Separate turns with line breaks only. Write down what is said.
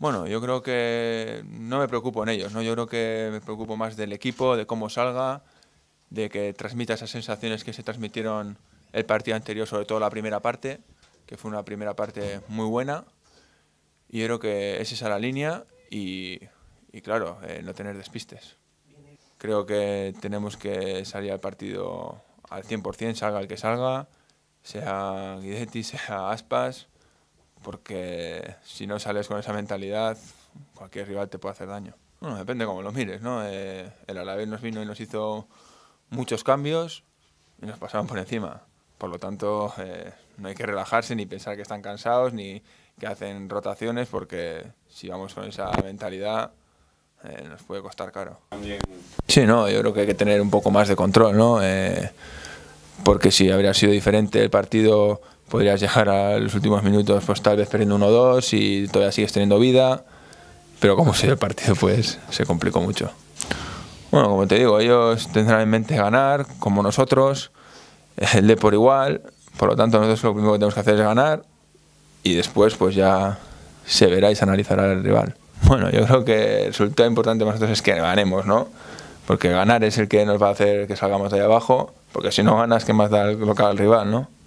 Bueno, yo creo que no me preocupo en ellos, ¿no? Yo creo que me preocupo más del equipo, de cómo salga, de que transmita esas sensaciones que se transmitieron el partido anterior, sobre todo la primera parte, que fue una primera parte muy buena. Y yo creo que es esa la línea y, claro, eh, no tener despistes. Creo que tenemos que salir al partido al 100%, salga el que salga, sea Guidetti, sea Aspas, porque si no sales con esa mentalidad, cualquier rival te puede hacer daño. Bueno, depende cómo lo mires, ¿no? Eh, el Alavés nos vino y nos hizo muchos cambios y nos pasaban por encima. Por lo tanto, eh, no hay que relajarse ni pensar que están cansados ni que hacen rotaciones porque si vamos con esa mentalidad eh, nos puede costar caro. Sí, no, yo creo que hay que tener un poco más de control, ¿no? porque si habría sido diferente el partido podrías llegar a los últimos minutos, pues tal vez perdiendo 1-2 y todavía sigues teniendo vida.
Pero como se el partido, pues se complicó mucho.
Bueno, como te digo, ellos tendrán en mente ganar, como nosotros, el de por igual. Por lo tanto, nosotros lo primero que tenemos que hacer es ganar y después, pues ya se verá y se analizará el rival. Bueno, yo creo que el resultado importante para nosotros es que ganemos, ¿no? Porque ganar es el que nos va a hacer que salgamos de ahí abajo, porque si no ganas, ¿qué más da el local al rival, no?